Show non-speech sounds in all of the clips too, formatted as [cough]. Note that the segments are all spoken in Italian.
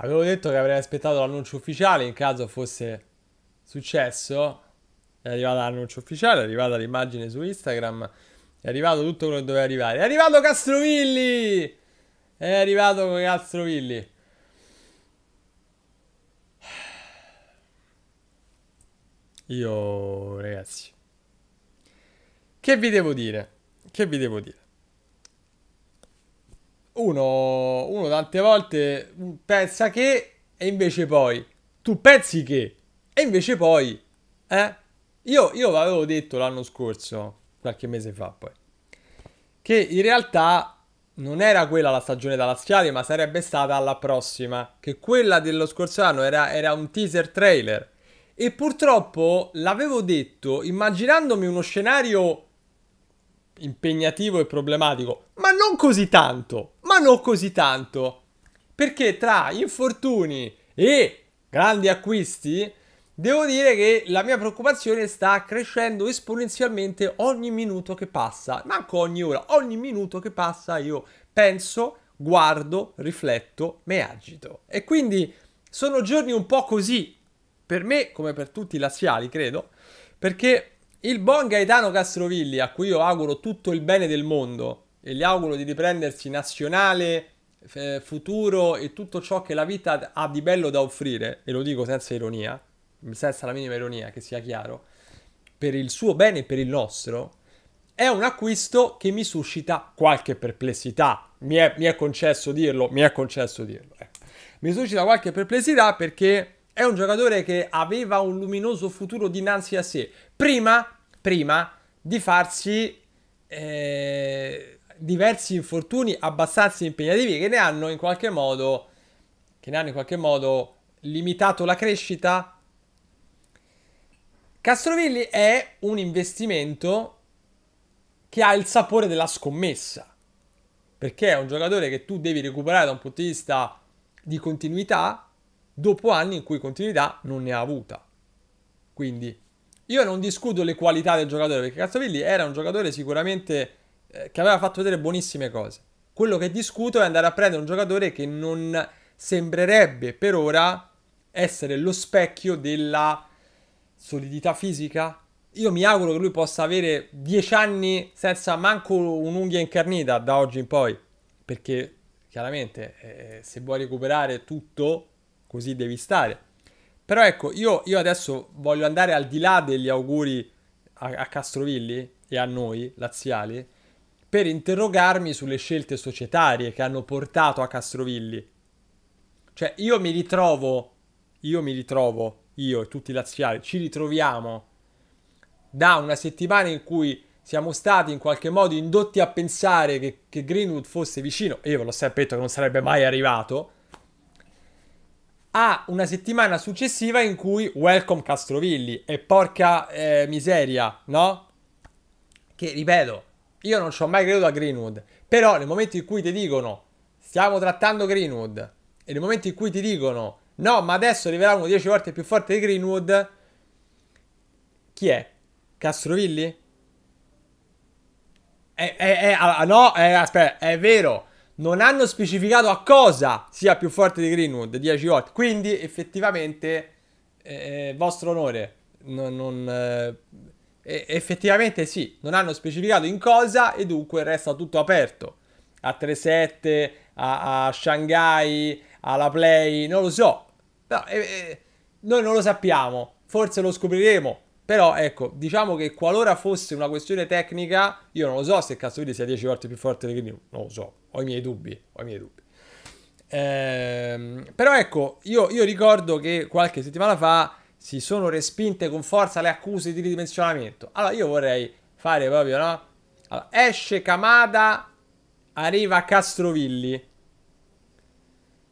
Avevo detto che avrei aspettato l'annuncio ufficiale in caso fosse successo. È arrivato l'annuncio ufficiale, è arrivata l'immagine su Instagram, è arrivato tutto quello che doveva arrivare. È arrivato Castrovilli! È arrivato Castrovilli. Io, ragazzi, che vi devo dire? Che vi devo dire? uno, uno tante volte pensa che e invece poi, tu pensi che e invece poi, eh? Io, io l'avevo detto l'anno scorso, qualche mese fa poi, che in realtà non era quella la stagione da lasciare, ma sarebbe stata la prossima, che quella dello scorso anno era, era un teaser trailer. E purtroppo l'avevo detto immaginandomi uno scenario impegnativo e problematico, ma non così tanto, ma non così tanto, perché tra infortuni e grandi acquisti, devo dire che la mia preoccupazione sta crescendo esponenzialmente ogni minuto che passa, manco ogni ora, ogni minuto che passa io penso, guardo, rifletto, mi agito. E quindi sono giorni un po' così, per me come per tutti i laziali, credo, perché il buon Gaetano Castrovilli, a cui io auguro tutto il bene del mondo e gli auguro di riprendersi nazionale, eh, futuro e tutto ciò che la vita ha di bello da offrire, e lo dico senza ironia, senza la minima ironia, che sia chiaro, per il suo bene e per il nostro, è un acquisto che mi suscita qualche perplessità. Mi è, mi è concesso dirlo, mi è concesso dirlo. Eh. Mi suscita qualche perplessità perché è un giocatore che aveva un luminoso futuro dinanzi a sé. Prima prima di farsi eh, diversi infortuni abbastanza impegnativi che ne hanno in qualche modo che ne hanno in qualche modo limitato la crescita. Castrovilli è un investimento che ha il sapore della scommessa, perché è un giocatore che tu devi recuperare da un punto di vista di continuità dopo anni in cui continuità non ne ha avuta. Quindi io non discuto le qualità del giocatore, perché Cazzovilli era un giocatore sicuramente eh, che aveva fatto vedere buonissime cose. Quello che discuto è andare a prendere un giocatore che non sembrerebbe per ora essere lo specchio della solidità fisica. Io mi auguro che lui possa avere 10 anni senza manco un'unghia incarnita da oggi in poi, perché chiaramente eh, se vuoi recuperare tutto, così devi stare. Però ecco, io, io, adesso voglio andare al di là degli auguri a, a Castrovilli e a noi, laziali, per interrogarmi sulle scelte societarie che hanno portato a Castrovilli. Cioè, io mi ritrovo, io mi ritrovo, io e tutti i laziali, ci ritroviamo da una settimana in cui siamo stati in qualche modo indotti a pensare che, che Greenwood fosse vicino, e io ve l'ho sempre detto che non sarebbe mai arrivato, a una settimana successiva in cui Welcome Castrovilli e porca eh, miseria, no? Che ripeto, io non ci ho mai creduto a Greenwood, però nel momento in cui ti dicono stiamo trattando Greenwood e nel momento in cui ti dicono no, ma adesso arriverà uno 10 volte più forte di Greenwood, chi è? Castrovilli? Eh, eh, eh, no, aspetta, è vero, non hanno specificato a cosa sia più forte di Greenwood 10 volte. Quindi, effettivamente, eh, eh vostro onore. Non, non, eh, effettivamente sì, non hanno specificato in cosa e dunque resta tutto aperto. A 3-7, a, a, Shanghai, alla Play, non lo so. No, eh, eh, noi non lo sappiamo, forse lo scopriremo. Però ecco, diciamo che qualora fosse una questione tecnica, io non lo so se Castrovilli sia 10 volte più forte di Greenwood, non lo so, ho i miei dubbi, ho i miei dubbi. Ehm, però ecco, io, io ricordo che qualche settimana fa si sono respinte con forza le accuse di ridimensionamento. Allora io vorrei fare proprio, no? Allora, esce Kamada, arriva Castrovilli.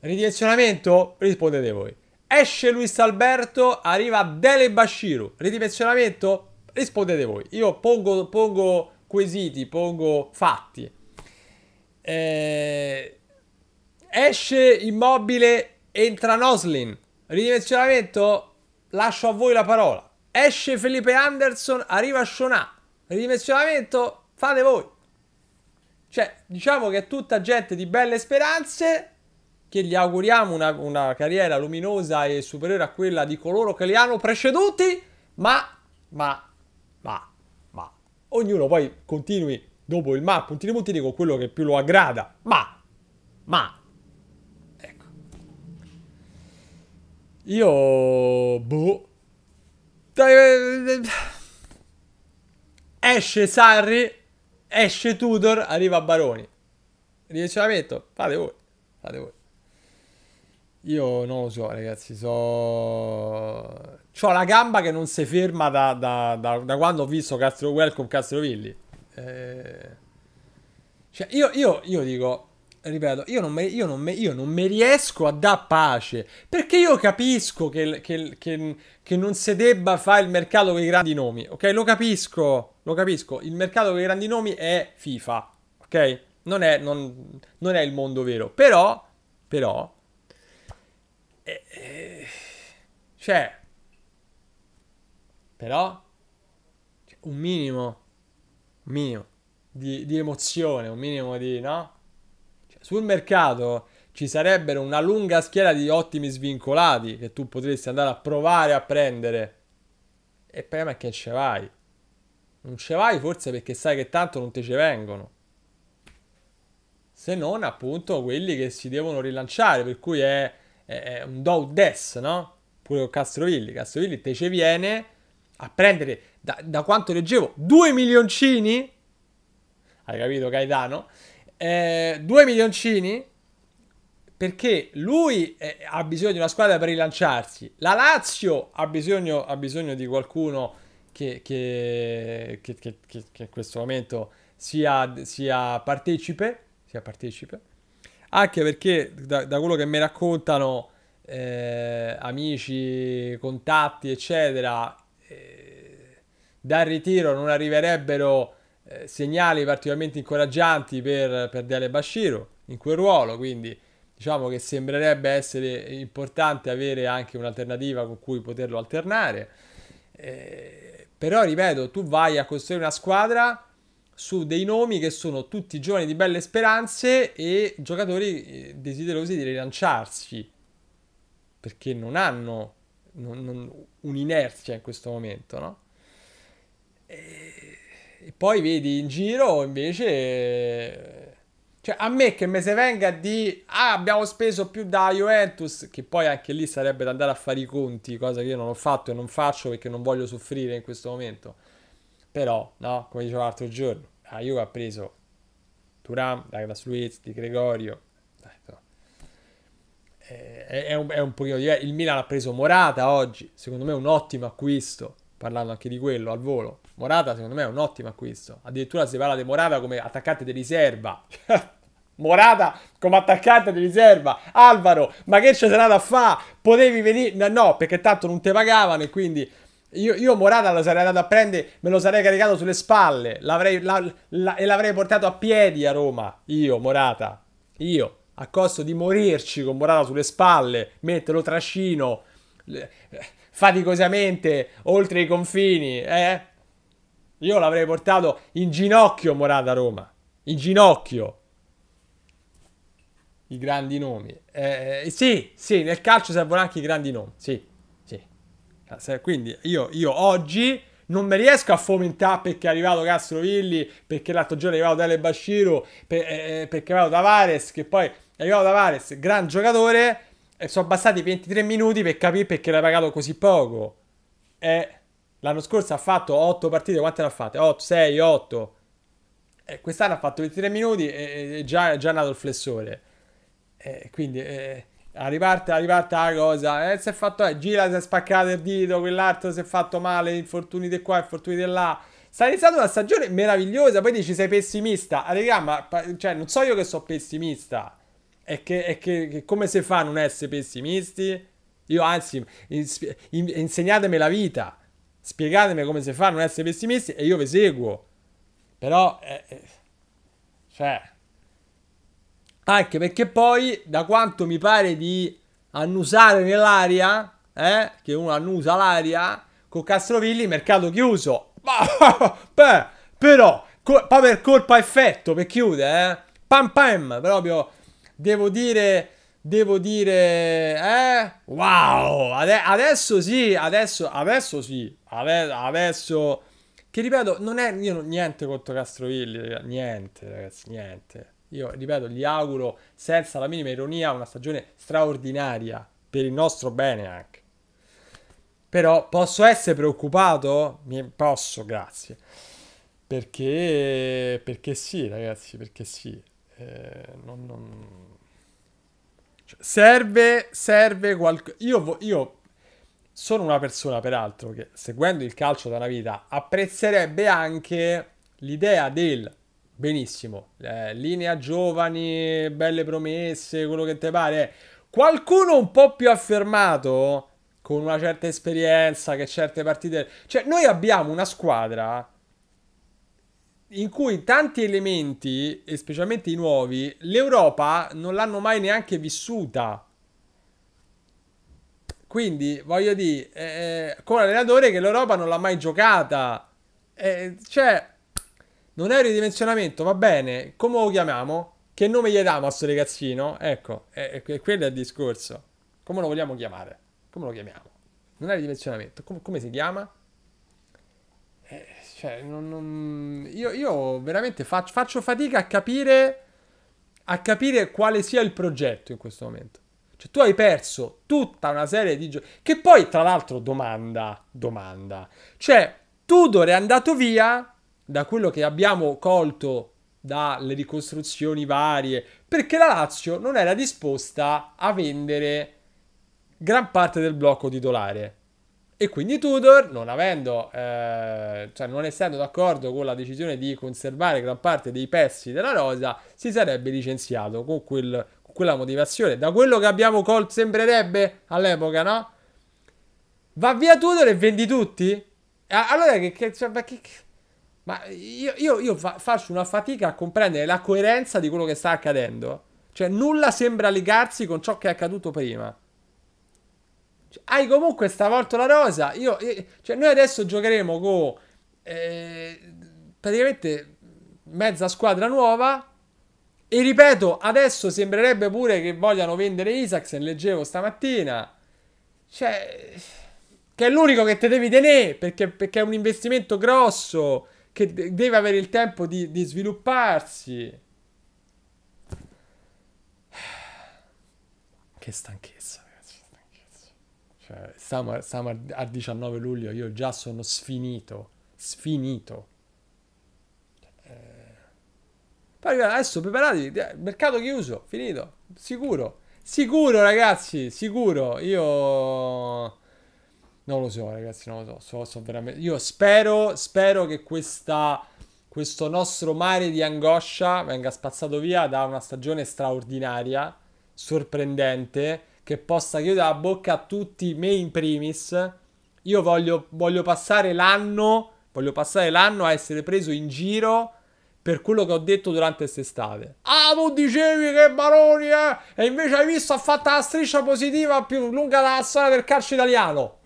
Ridimensionamento? Rispondete voi. Esce Luis Alberto, arriva Dele Bashiru. Ridimensionamento? Rispondete voi. Io pongo, pongo quesiti, pongo fatti. Eh, esce Immobile, entra Noslin. Ridimensionamento? Lascio a voi la parola. Esce Felipe Anderson, arriva Shona. Ridimensionamento? Fate voi. Cioè, diciamo che è tutta gente di belle speranze che gli auguriamo una, una carriera luminosa e superiore a quella di coloro che li hanno preceduti, ma, ma, ma, ma, ognuno poi continui dopo il ma, puntini puntini, con quello che più lo aggrada. Ma, ma, ecco. Io, boh. Eh, eh, eh. Esce Sarri, esce Tudor, arriva Baroni. Ridicelamento, fate voi, fate voi. Io non lo so, ragazzi. So. C'ho la gamba che non si ferma da, da, da, da quando ho visto Castro Welcome Castrovilli. Eh, cioè, io, io, io dico, ripeto, io non, me, io, non me, io non, me, riesco a dar pace. Perché io capisco che, che, che, che non si debba fare il mercato con i grandi nomi, ok? Lo capisco, lo capisco. Il mercato con i grandi nomi è FIFA, ok? Non è, non, non è il mondo vero. Però, però... eh, eh cioè... Però... Cioè, un minimo minimo di, di emozione, un minimo di... no? Cioè, sul mercato ci sarebbero una lunga schiera di ottimi svincolati che tu potresti andare a provare a prendere. E il problema è che ce vai. Non ce vai forse perché sai che tanto non te ce vengono. Se non appunto quelli che si devono rilanciare, per cui è, è, è un do des, no? Pure con Castrovilli. Castrovilli te ce viene a prendere, da, da quanto leggevo, 2 milioncini. Hai capito Gaetano? Eh, 2 milioncini perché lui eh, ha bisogno di una squadra per rilanciarsi. La Lazio ha bisogno, ha bisogno di qualcuno che, che, che, che, in questo momento sia, sia, partecipe, sia partecipe. Anche perché da, da quello che mi raccontano eh, amici, contatti, eccetera, dal ritiro non arriverebbero eh, segnali particolarmente incoraggianti per, per Dele Bashiro in quel ruolo, quindi diciamo che sembrerebbe essere importante avere anche un'alternativa con cui poterlo alternare. Eh, però ripeto, tu vai a costruire una squadra su dei nomi che sono tutti giovani di belle speranze e giocatori eh, desiderosi di rilanciarsi perché non hanno non, non, un'inerzia in questo momento, no? E poi vedi in giro invece... Cioè, a me che me se venga di ah, abbiamo speso più da Juventus, che poi anche lì sarebbe da andare a fare i conti, cosa che io non ho fatto e non faccio perché non voglio soffrire in questo momento. Però, no, come dicevo l'altro giorno, la Juve ha preso Turam, Douglas Luiz, Di Gregorio. Dai, no. è, è, un, è un pochino diverso. Il Milan ha preso Morata oggi, secondo me un ottimo acquisto, parlando anche di quello al volo. Morata secondo me è un ottimo acquisto. Addirittura si parla di Morata come attaccante di riserva. [laughs] Morata come attaccante di riserva. Alvaro, ma che c'è serata a fare? Potevi venire... No, perché tanto non te pagavano e quindi... Io, io, Morata lo sarei andato a prendere, me lo sarei caricato sulle spalle l'avrei, la, la, e l'avrei portato a piedi a Roma. Io, Morata. Io, a costo di morirci con Morata sulle spalle, metterlo trascino eh, faticosamente oltre i confini, eh? Io l'avrei portato in ginocchio Morata a Roma. In ginocchio. I grandi nomi. Eh, eh, sì, sì, nel calcio servono anche i grandi nomi. Sì, sì. Ah, quindi io, io oggi non mi riesco a fomentare perché è arrivato Castrovilli, perché l'altro giorno è arrivato Dele Basciro, per, eh, eh, perché è arrivato Tavares, che poi è arrivato Tavares, gran giocatore, e sono bastati 23 minuti per capire perché l'hai pagato così poco. Eh, L'anno scorso ha fatto 8 partite, quante ne ha fatte? 8, 6, 8. E quest'anno ha fatto 23 minuti e, e già, è già nato il flessore. E eh, quindi eh, arrivata, arrivata la cosa, eh, si è fatto, eh, gira, si è spaccato il dito, quell'altro si è fatto male, infortuni di qua, infortuni di là. Sta iniziando una stagione meravigliosa, poi dici sei pessimista. Ah, raga, ma cioè, non so io che sono pessimista. E che, è che, che come si fa a non essere pessimisti? Io anzi, in, insegnatemi la vita spiegatemi come si fa a non essere pessimisti e io vi seguo. Però, eh, eh, cioè, anche perché poi, da quanto mi pare di annusare nell'aria, eh, che uno annusa l'aria, con Castrovilli mercato chiuso. [laughs] Beh, però, co- poi per colpa effetto, per chiude, eh, pam pam, proprio, devo dire devo dire, eh, wow, Ade- adesso sì, adesso, adesso sì, adesso... Che ripeto, non è... Io non, niente contro Castrovilli, niente ragazzi, niente. Io ripeto, gli auguro senza la minima ironia una stagione straordinaria per il nostro bene anche. Però posso essere preoccupato? Mi posso, grazie. Perché, perché sì, ragazzi, perché sì. Eh, non, non... Cioè, serve, serve qualcosa. Io, io sono una persona, peraltro, che seguendo il calcio da una vita apprezzerebbe anche l'idea del benissimo, eh, linea giovani, belle promesse, quello che te pare. Qualcuno un po' più affermato, con una certa esperienza, che certe partite. Cioè, noi abbiamo una squadra in cui tanti elementi, specialmente i nuovi, l'Europa non l'hanno mai neanche vissuta quindi, voglio dire, eh, eh con l'allenatore che l'Europa non l'ha mai giocata. Eh, cioè, non è ridimensionamento, va bene. Come lo chiamiamo? Che nome gli diamo a sto ragazzino? Ecco, eh, quello è il discorso. Come lo vogliamo chiamare? Come lo chiamiamo? Non è ridimensionamento. Com- come si chiama? Eh, cioè, non, non... Io, io, veramente faccio, faccio fatica a capire, a capire quale sia il progetto in questo momento. Cioè, tu hai perso tutta una serie di giochi. Che poi, tra l'altro, domanda, domanda. Cioè, Tudor è andato via da quello che abbiamo colto dalle ricostruzioni varie, perché la Lazio non era disposta a vendere gran parte del blocco titolare. E quindi Tudor, non avendo, eh, cioè non essendo d'accordo con la decisione di conservare gran parte dei pezzi della rosa, si sarebbe licenziato con quel quella motivazione. Da quello che abbiamo colto sembrerebbe all'epoca, no? Va via Tudor e vendi tutti? Allora che... che, cioè, ma, che, che... ma io, io, io fa, faccio una fatica a comprendere la coerenza di quello che sta accadendo. Cioè nulla sembra legarsi con ciò che è accaduto prima. Cioè, hai comunque stavolta la rosa. Io, io, cioè, noi adesso giocheremo con eh, praticamente mezza squadra nuova e ripeto, adesso sembrerebbe pure che vogliano vendere Isaacsen, leggevo stamattina. Cioè, che è l'unico che te devi tenere, perché, perché è un investimento grosso, che deve avere il tempo di, di svilupparsi. Che stanchezza, ragazzi, che stanchezza. Cioè, stiamo, stiamo a 19 luglio, io già sono sfinito, sfinito. Poi adesso preparatevi, eh, mercato chiuso, finito, sicuro. Sicuro ragazzi, sicuro. Io non lo so ragazzi, non lo so, so, so veramente... Io spero, spero che questa, questo nostro mare di angoscia venga spazzato via da una stagione straordinaria, sorprendente, che possa chiudere la bocca a tutti, me in primis. Io voglio, voglio passare l'anno, voglio passare l'anno a essere preso in giro per quello che ho detto durante quest'estate. Ah, tu dicevi che Baroni, eh? E invece hai visto, ha fatto la striscia positiva più lunga della storia del calcio italiano.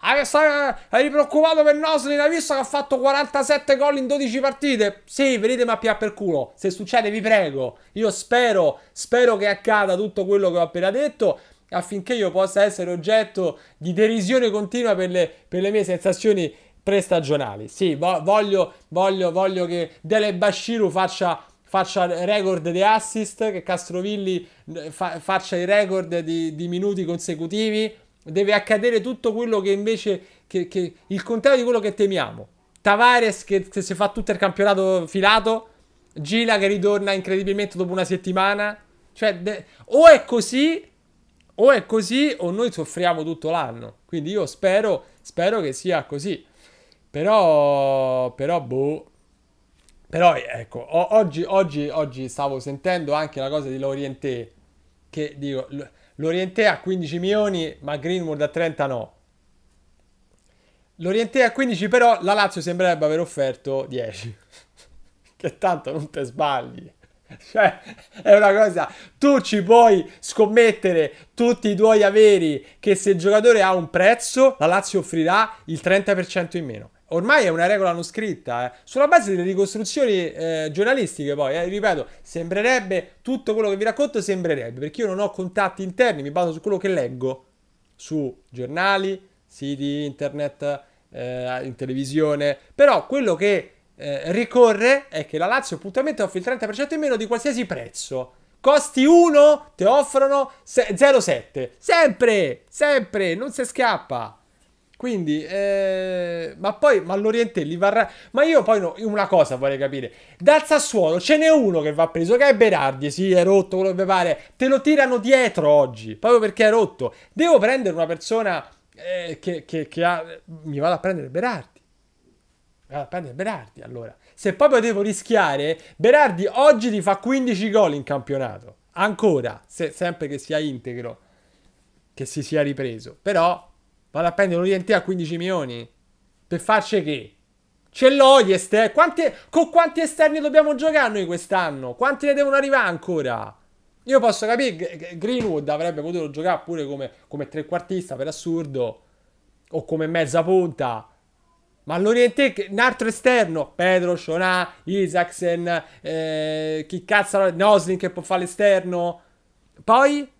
Hai ah, eh, preoccupato per Noslin, hai visto che ha fatto 47 gol in 12 partite? Sì, venite a pia per culo. Se succede vi prego. Io spero, spero che accada tutto quello che ho appena detto affinché io possa essere oggetto di derisione continua per le, per le mie sensazioni prestagionali. Sì, voglio, voglio, voglio che Dele Bashiru faccia faccia record di assist, che Castrovilli fa, faccia i record di, di, minuti consecutivi. Deve accadere tutto quello che invece che, che, il contrario di quello che temiamo. Tavares che, che si fa tutto il campionato filato, Gila che ritorna incredibilmente dopo una settimana. Cioè, de, o è così, o è così, o noi soffriamo tutto l'anno. Quindi io spero, spero che sia così. Però, però, boh. Però, ecco, o- oggi, oggi, oggi stavo sentendo anche la cosa di Lorienté, che dico, L- Lorienté a 15 milioni, ma Greenwood a 30 no. L'Orientè a 15, però la Lazio sembrerebbe aver offerto 10. [laughs] che tanto non te sbagli. Cioè, è una cosa. Tu ci puoi scommettere tutti i tuoi averi che se il giocatore ha un prezzo, la Lazio offrirà il 30% in meno ormai è una regola non scritta, eh. sulla base delle ricostruzioni eh, giornalistiche poi, eh, ripeto, sembrerebbe, tutto quello che vi racconto sembrerebbe, perché io non ho contatti interni, mi baso su quello che leggo, su giornali, siti internet, eh, in televisione, però quello che eh, ricorre è che la Lazio appuntamento offre il 30% in meno di qualsiasi prezzo. Costi 1, te offrono 0,7. Sempre, sempre, non si scappa. Quindi, eh, ma poi, ma l'Oriente li varrà. Ma io poi no, una cosa vorrei capire. Dal Sassuolo ce n'è uno che va preso, che è Berardi, sì, è rotto, quello che pare. Te lo tirano dietro oggi, proprio perché è rotto. Devo prendere una persona eh, che, che, che ha... Mi vado a prendere Berardi. Mi vado a prendere Berardi, allora. Se proprio devo rischiare, Berardi oggi ti fa 15 gol in campionato. Ancora, se, sempre che sia integro, che si sia ripreso. Però Vado a prendere un INT a 15 milioni. Per farci che? Ce l'ho gli esterni. Quanti... Con quanti esterni dobbiamo giocare noi quest'anno? Quanti ne devono arrivare ancora? Io posso capire, Greenwood avrebbe potuto giocare pure come, come trequartista per assurdo. O come mezza punta. Ma l'Oriente, un altro esterno, Pedro, Shonà, Isaacsen, eh, chi cazzo, Noslin che può fare l'esterno. Poi,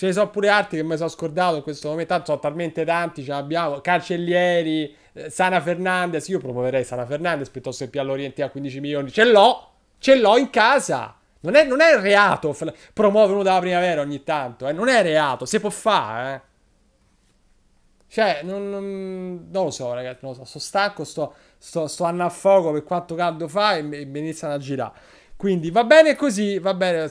Ce ne so pure altri che mi sono scordato in questo momento, tanto sono talmente tanti, ce l'abbiamo, Cancellieri, eh, Sana Fernandez, io promuoverei Sana Fernandez piuttosto che Piallo a 15 milioni, ce l'ho, ce l'ho in casa, non è, non è reato promuovere uno dalla primavera ogni tanto, eh? non è reato, si può fare, eh. Cioè, non, non, non, lo so ragazzi, non lo so, sto stanco, sto, sto, sto andando a fuoco per quanto caldo fa e mi iniziano a girare. Quindi va bene così, va bene.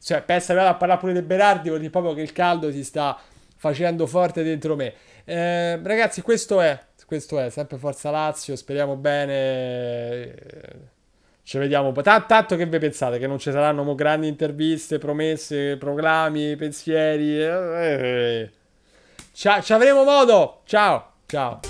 Cioè, pensa a parlare pure di Berardi, vuol dire proprio che il caldo si sta facendo forte dentro me. Eh, ragazzi, questo è, questo è, sempre Forza Lazio, speriamo bene. Eh, ci vediamo. T- tanto che vi pensate che non ci saranno grandi interviste, promesse, proclami, pensieri. Eh, eh. eh. Ci-, ci avremo modo. Ciao, ciao.